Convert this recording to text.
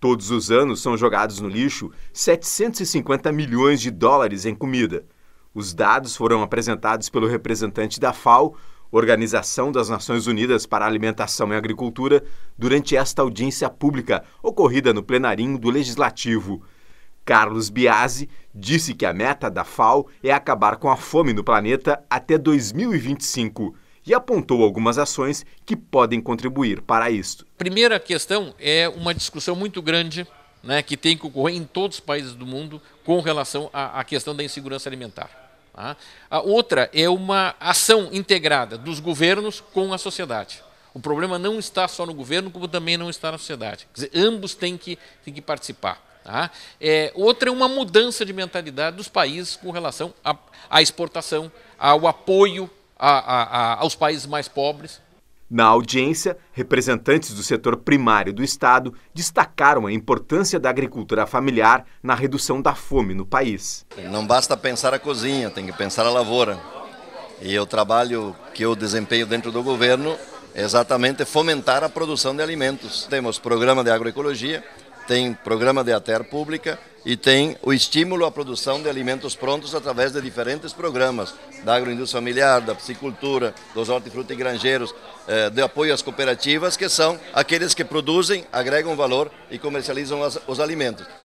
Todos os anos são jogados no lixo 750 milhões de dólares em comida. Os dados foram apresentados pelo representante da FAO, Organização das Nações Unidas para a Alimentação e Agricultura, durante esta audiência pública ocorrida no plenarinho do Legislativo. Carlos Biasi disse que a meta da FAO é acabar com a fome no planeta até 2025 e apontou algumas ações que podem contribuir para isto. Primeira questão é uma discussão muito grande né, que tem que ocorrer em todos os países do mundo com relação à, à questão da insegurança alimentar. Tá? A outra é uma ação integrada dos governos com a sociedade. O problema não está só no governo, como também não está na sociedade. Quer Dizer, ambos têm que, têm que participar. Tá? É, outra é uma mudança de mentalidade dos países com relação à exportação, ao apoio a, a, aos países mais pobres. Na audiência, representantes do setor primário do Estado destacaram a importância da agricultura familiar na redução da fome no país. Não basta pensar a cozinha, tem que pensar a lavoura. E o trabalho que eu desempenho dentro do governo é exatamente fomentar a produção de alimentos. Temos programa de agroecologia, tem programa de ATER pública e tem o estímulo à produção de alimentos prontos através de diferentes programas da agroindústria familiar, da piscicultura, dos hortifruti granjeiros, eh, de apoio às cooperativas, que são aqueles que produzem, agregam valor e comercializam os alimentos.